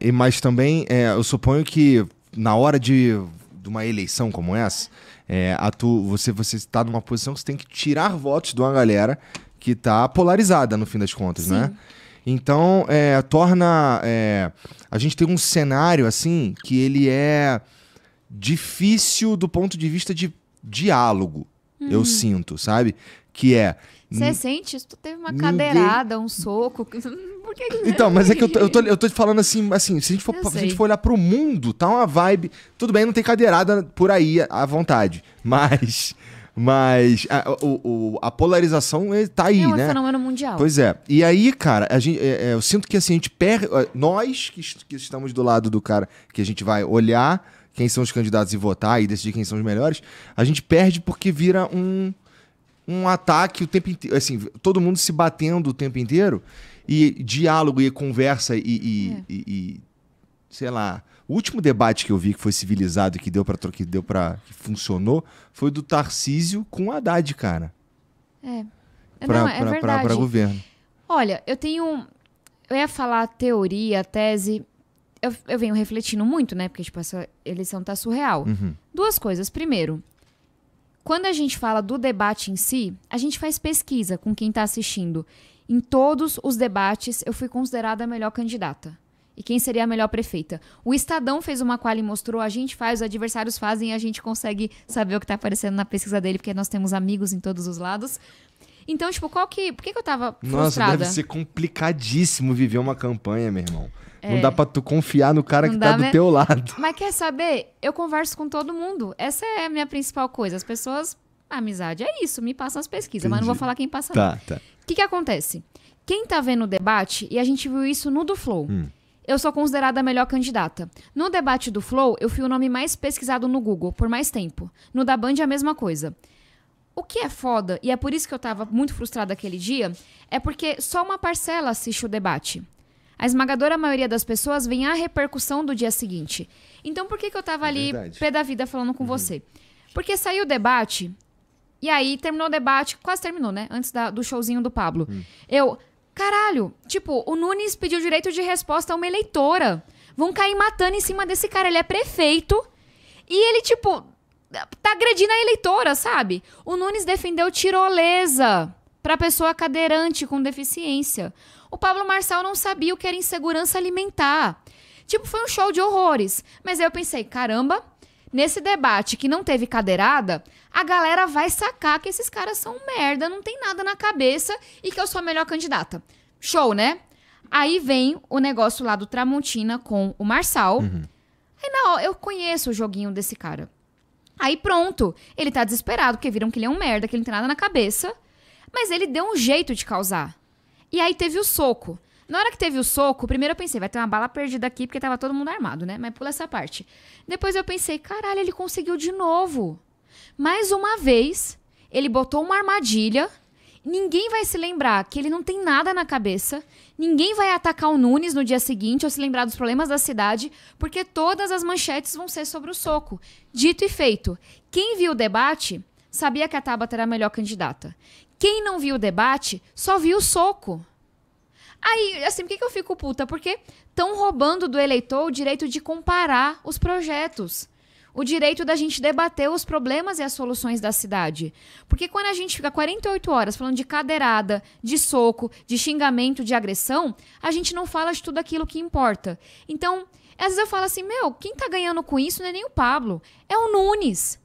E, mas também, é, eu suponho que na hora de, de uma eleição como essa, é, tu, você está numa posição que você tem que tirar votos de uma galera que está polarizada, no fim das contas, né? Sim. né? Então, é, torna. É, a gente tem um cenário, assim, que ele é difícil do ponto de vista de diálogo, eu uhum. sinto, sabe? Que é. Você sente isso? Tu teve uma ninguém... cadeirada, um soco. por que. Então, mas é que eu tô, eu tô, é? eu tô te falando assim, assim, se a gente for, se a gente for olhar pro mundo, tá uma vibe. Tudo bem, não tem cadeirada por aí à vontade. Mas. Mas a, o, a polarização eh, tá aí, né? É um né? fenômeno mundial. Pois é. E aí, cara, a gente, é, eu sinto que assim, a gente perde. Nós que, que estamos do lado do cara que a gente vai olhar quem são os candidatos e votar e decidir quem são os melhores, a gente perde porque vira um, um ataque o tempo inteiro. Assim, todo mundo se batendo o tempo inteiro e diálogo e conversa e, e, é. e, e sei lá. O último debate que eu vi que foi civilizado que deu para que deu para que funcionou foi do Tarcísio com o Haddad, cara. É. Para é, é governo. Olha, eu tenho eu ia falar teoria, tese, eu, eu venho refletindo muito, né? Porque, tipo, essa eleição tá surreal. Uhum. Duas coisas. Primeiro, quando a gente fala do debate em si, a gente faz pesquisa com quem está assistindo. Em todos os debates, eu fui considerada a melhor candidata. E quem seria a melhor prefeita? O Estadão fez uma qual e mostrou, a gente faz, os adversários fazem, a gente consegue saber o que está aparecendo na pesquisa dele, porque nós temos amigos em todos os lados. Então, tipo, qual que. Por que, que eu tava Nossa, frustrada? deve ser complicadíssimo viver uma campanha, meu irmão. É. Não dá pra tu confiar no cara que tá do me... Né? teu lado. Mas quer saber? Eu converso com todo mundo. Essa é a minha principal coisa. As pessoas a amizade é isso, me passam as pesquisas, Entendi. mas não vou falar quem passa. Tá, não. tá. O que, que acontece? Quem tá vendo o debate, e a gente viu isso no do Flow. Hum eu sou considerada a melhor candidata. No debate do Flow, eu fui o nome mais pesquisado no Google por mais tempo. No da Band é a mesma coisa. O que é foda, e é por isso que eu tava muito frustrada aquele dia, é porque só uma parcela assiste o debate. A esmagadora maioria das pessoas vem à repercussão do dia seguinte. Então por que, que eu tava é ali pé da vida falando com uhum. você? Porque saiu o debate, e aí terminou o debate, quase terminou, né? Antes da, do showzinho do Pablo. Hum. Eu, caralho, tipo, o Nunes pediu direito de resposta a uma eleitora. Vão cair matando em cima desse cara. Ele é prefeito e ele, tipo, tá agredindo a eleitora, sabe? O Nunes defendeu tirolesa pra pessoa cadeirante com deficiência. O Pablo Marçal não sabia o que era insegurança alimentar. Tipo, foi um show de horrores. Mas aí eu pensei, caramba, Nesse debate que não teve cadeirada, a galera vai sacar que esses caras são merda, não tem nada na cabeça e que eu sou a melhor candidata. Show, né? Aí vem o negócio lá do Tramontina com o Marçal. Uhum. Aí não, eu conheço o joguinho desse cara. Aí pronto, ele tá desesperado, porque viram que ele é um merda, que ele não tem nada na cabeça. Mas ele deu um jeito de causar. E aí teve o soco. Na hora que teve o soco, primeiro eu pensei, vai ter uma bala perdida aqui, porque tava todo mundo armado, né? Mas pula essa parte. Depois eu pensei, caralho, ele conseguiu de novo. Mais uma vez, ele botou uma armadilha. Ninguém vai se lembrar que ele não tem nada na cabeça. Ninguém vai atacar o Nunes no dia seguinte ou se lembrar dos problemas da cidade, porque todas as manchetes vão ser sobre o soco. Dito e feito. Quem viu o debate sabia que a Tabata era a melhor candidata. Quem não viu o debate só viu o soco. Aí, assim, por que, que eu fico puta? Porque estão roubando do eleitor o direito de comparar os projetos. O direito da gente debater os problemas e as soluções da cidade. Porque quando a gente fica 48 horas falando de cadeirada, de soco, de xingamento, de agressão, a gente não fala de tudo aquilo que importa. Então, às vezes eu falo assim, meu, quem tá ganhando com isso não é nem o Pablo, é o Nunes.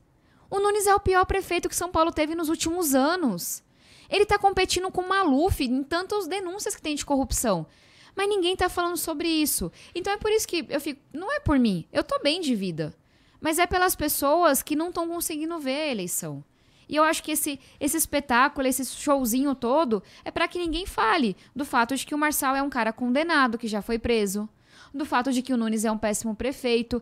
O Nunes é o pior prefeito que São Paulo teve nos últimos anos. Ele está competindo com o Maluf em tantas denúncias que tem de corrupção. Mas ninguém está falando sobre isso. Então é por isso que eu fico. Não é por mim. Eu tô bem de vida. Mas é pelas pessoas que não estão conseguindo ver a eleição. E eu acho que esse, esse espetáculo, esse showzinho todo, é para que ninguém fale do fato de que o Marçal é um cara condenado, que já foi preso, do fato de que o Nunes é um péssimo prefeito.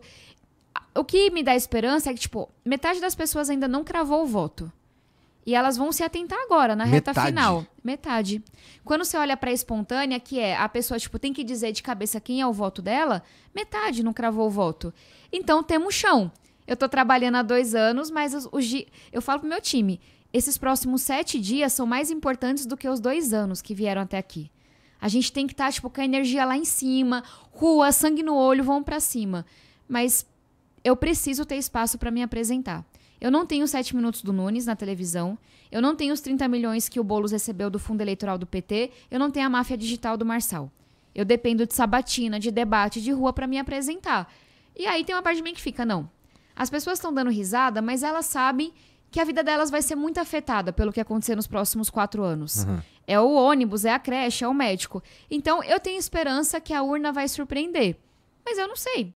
O que me dá esperança é que, tipo, metade das pessoas ainda não cravou o voto. E elas vão se atentar agora, na Metade. reta final. Metade. Quando você olha para espontânea, que é a pessoa tipo tem que dizer de cabeça quem é o voto dela, metade não cravou o voto. Então temos chão. Eu tô trabalhando há dois anos, mas os, os, eu falo pro meu time, esses próximos sete dias são mais importantes do que os dois anos que vieram até aqui. A gente tem que estar tá, tipo com a energia lá em cima, rua, sangue no olho, vão para cima. Mas eu preciso ter espaço para me apresentar. Eu não tenho os 7 minutos do Nunes na televisão. Eu não tenho os 30 milhões que o Boulos recebeu do fundo eleitoral do PT. Eu não tenho a máfia digital do Marçal. Eu dependo de sabatina, de debate, de rua para me apresentar. E aí tem uma parte de mim que fica, não. As pessoas estão dando risada, mas elas sabem que a vida delas vai ser muito afetada pelo que acontecer nos próximos quatro anos. Uhum. É o ônibus, é a creche, é o médico. Então eu tenho esperança que a urna vai surpreender. Mas eu não sei.